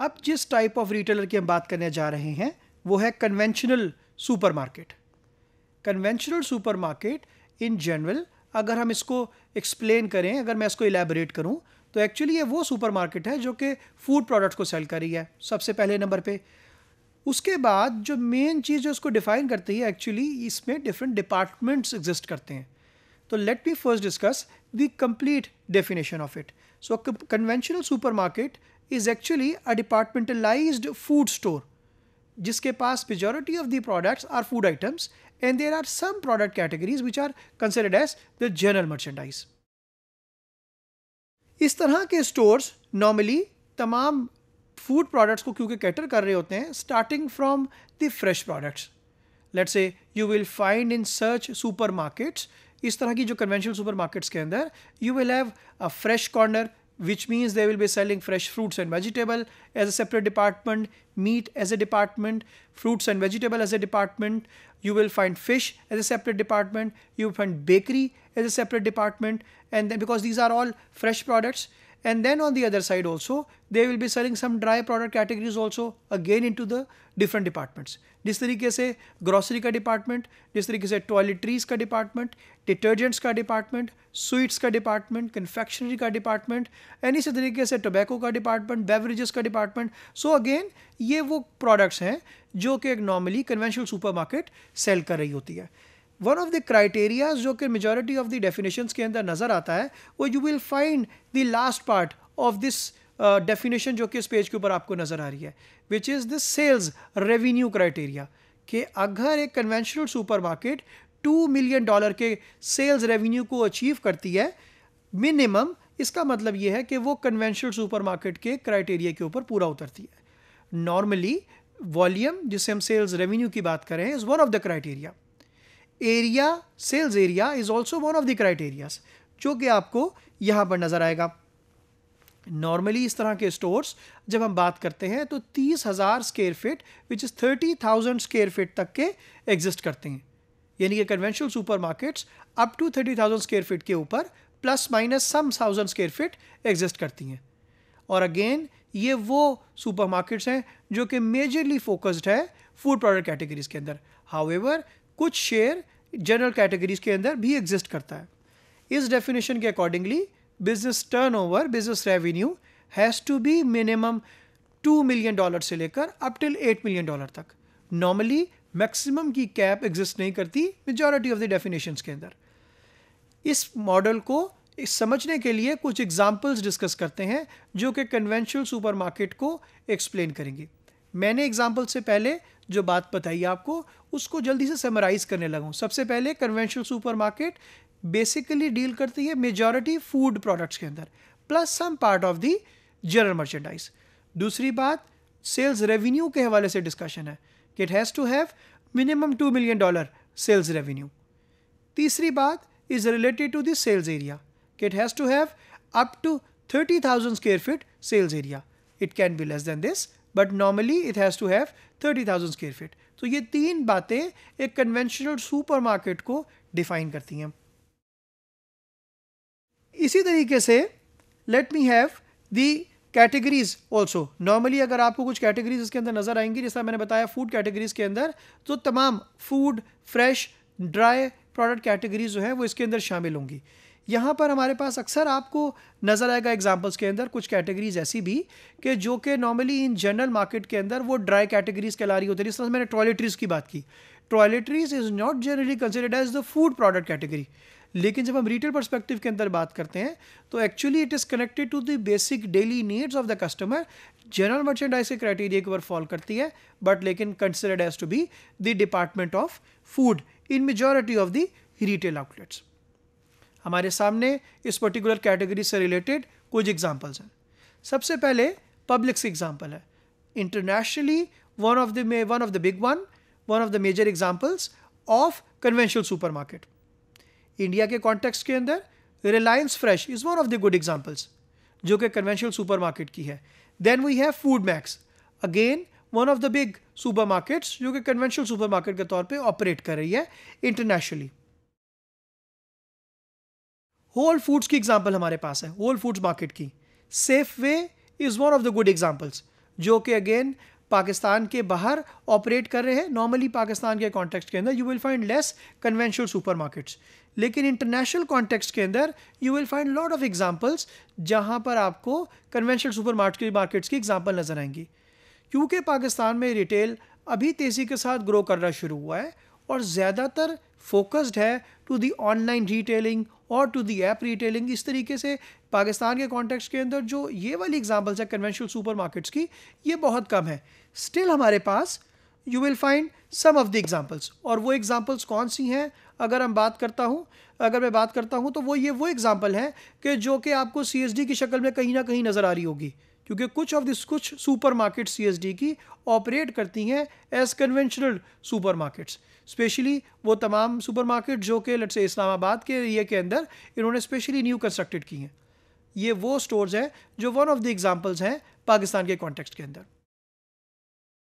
अब जिस type of retailer की हम बात करने जा रहे हैं वो है conventional supermarket conventional supermarket in general अगर हम इसको एक्सप्लेन करें अगर मैं इसको इलेबोरेट करूं तो एक्चुअली ये वो सुपरमार्केट है जो कि फूड प्रोडक्ट्स को सेल कर रही है सबसे पहले नंबर पे उसके बाद जो मेन चीज़ जो इसको डिफ़ाइन करती है एक्चुअली इसमें डिफरेंट डिपार्टमेंट्स एग्जिस्ट करते हैं तो let me first discuss the complete definition of it so conventional supermarket is actually a departmentalized food store जिसके पास majority of the products are food items and there are some product categories which are considered as the general merchandise इस तरह के stores normally तमाम food products को क्योंकि cater कर रहे होते हैं starting from the fresh products let say you will find in search supermarkets इस तरह की जो कन्वेंशनल सुपर मार्केट्स के अंदर you will have a fresh corner which means they will be selling fresh fruits and vegetable as a separate department, meat as a department, fruits and vegetable as a department. You will find fish as a separate department. You will find bakery as a separate department. And then because these are all fresh products and then on the other side also they will be selling some dry product categories also again into the different departments जिस तरीके से grocery का department जिस तरीके से toiletries का department detergents का department sweets का डिपार्टमेंट कन्फेक्शनरी का डिपार्टमेंट एंड इसी तरीके से टोबैको का डिपार्टमेंट बेवरेजेस का डिपार्टमेंट सो अगेन ये वो प्रोडक्ट्स हैं जो कि नॉर्मली कन्वेंशनल सुपरमार्केट सेल कर रही होती है वन ऑफ द क्राइटेरियाज जो कि मेजोरिटी ऑफ द डेफिनेशन के अंदर नज़र आता है वो you will find the last part of this definition जो कि इस पेज के ऊपर आपको नज़र आ रही है which is the sales revenue criteria कि अगर एक conventional supermarket two million dollar के सेल्स रेवेन्यू को अचीव करती है मिनिमम इसका मतलब ये है कि वो कन्वेंशनल सुपरमार्केट के क्राइटेरिया के ऊपर पूरा उतरती है नॉर्मली वॉल्यूम जिसे हम सेल्स रेवेन्यू की बात करें is one of the criteria area sales area is also one of the criterias जो कि आपको यहाँ पर नज़र आएगा नॉर्मली इस तरह के स्टोर्स जब हम बात करते हैं तो तीस हज़ार square feet which is thirty thousand square feet तक के एग्जिस्ट करते हैं यानी कि conventional supermarkets up to thirty thousand square feet के ऊपर plus minus some thousand square feet exist करती हैं और अगेन ये वो सुपर मार्केट्स हैं जो कि मेजरली फोकस्ड है फूड प्रोडक्ट कैटेगरीज के अंदर हाउ कुछ शेयर जनरल कैटेगरीज के अंदर भी एग्जिस्ट करता है इस डेफिनेशन के accordingly business turnover business revenue has to be minimum two million dollar से लेकर up till eight million dollar तक नॉर्मली मैक्सिमम की कैप एग्जिस्ट नहीं करती मेजॉरिटी ऑफ द डेफिनेशन के अंदर इस मॉडल को इस समझने के लिए कुछ एग्जाम्पल्स डिस्कस करते हैं जो कि कन्वेंशनल सुपरमार्केट को एक्सप्लेन करेंगे मैंने एग्जाम्पल से पहले जो बात बताई आपको उसको जल्दी से समराइज़ करने लगा हूँ सबसे पहले कन्वेंशनल सुपरमार्केट बेसिकली डील करती है मेजॉरिटी फूड प्रोडक्ट्स के अंदर plus some part of the general merchandise दूसरी बात सेल्स रेवेन्यू के हवाले से डिस्कशन है कि it has to have minimum two million dollar sales revenue तीसरी बात is related to this sales area कि it has to have up to thirty thousand square feet sales area it can be less than this but normally it has to have thirty thousand square feet तो ये तीन बातें एक conventional market को define करती हैं इसी तरीके से let me have the categories also normally अगर आपको कुछ कैटेगरीज इसके अंदर नज़र आएंगी जैसा मैंने बताया फूड कैटेगरीज के अंदर तो तमाम food fresh dry product categories जो है वो इसके अंदर शामिल होंगी यहाँ पर हमारे पास अक्सर आपको नज़र आएगा एग्जाम्पल्स के अंदर कुछ कैटेगरीज ऐसी भी कि जो कि नॉर्मली इन जनरल मार्केट के अंदर वो ड्राई कैटेगरीज कहला रही होती है जिस तरह से मैंने टॉयलेटरीज की बात की toiletries is not generally considered as the food product category लेकिन जब हम रिटेल परस्पेक्टिव के अंदर बात करते हैं तो actually it is connected to the basic daily needs of the customer general merchandise के क्राइटेरिया के ऊपर फॉल करती है बट लेकिन considered as to be the department of food in majority of the retail outlets हमारे सामने इस particular category से रिलेटेड कुछ एग्जाम्पल्स हैं सबसे पहले पब्लिक्स एग्जाम्पल है internationally one of the one of the big one one of the major examples of conventional supermarket India के कॉन्टेक्स्ट के अंदर Reliance Fresh is one of the good examples जो कि कन्वेंशनल मार्केट की है then we have food max again one of the big supermarkets जो कि conventional supermarket के तौर पर ऑपरेट कर रही है इंटरनेशनली होल फूड्स की एग्जाम्पल हमारे पास है होल फूड्स मार्केट की Safeway is one of the good examples जो कि अगेन पाकिस्तान के बाहर ऑपरेट कर रहे हैं नॉर्मली पाकिस्तान के कॉन्टेक्स के अंदर you will find less conventional supermarkets लेकिन इंटरनेशनल कॉन्टेक्स के अंदर you will find lot of examples जहाँ पर आपको कन्वेंशनल सुपर मार्केट्स की एग्जाम्पल नज़र आएंगी क्योंकि पाकिस्तान में रिटेल अभी तेज़ी के साथ ग्रो करना शुरू हुआ है और ज़्यादातर फोकस्ड है टू दी ऑनलाइन रिटेलिंग और टू दी ऐप रिटेलिंग इस तरीके से पाकिस्तान के कॉन्टेक्स्ट के अंदर जो ये वाली एग्जाम्पल्स है कन्वेंशनल सुपरमार्केट्स की ये बहुत कम है स्टिल हमारे पास you will find some of the examples और वो एग्जाम्पल्स कौन सी हैं अगर हम बात करता हूँ अगर मैं बात करता हूँ तो वो ये वो एग्ज़ाम्पल हैं कि जो कि आपको सी की शक्ल में कहीं ना कहीं नज़र आ रही होगी क्योंकि कुछ ऑफ दिस कुछ सुपर मार्केट सी की ऑपरेट करती हैं as conventional supermarkets especially वो तमाम सुपर मार्केट जो कि लट से इस्लामाबाद के एरिए के अंदर इन्होंने स्पेशली न्यू कंस्ट्रक्टेड की हैं ये वो स्टोर्स हैं जो वन ऑफ द एग्जांपल्स हैं पाकिस्तान के कॉन्टेक्स्ट के अंदर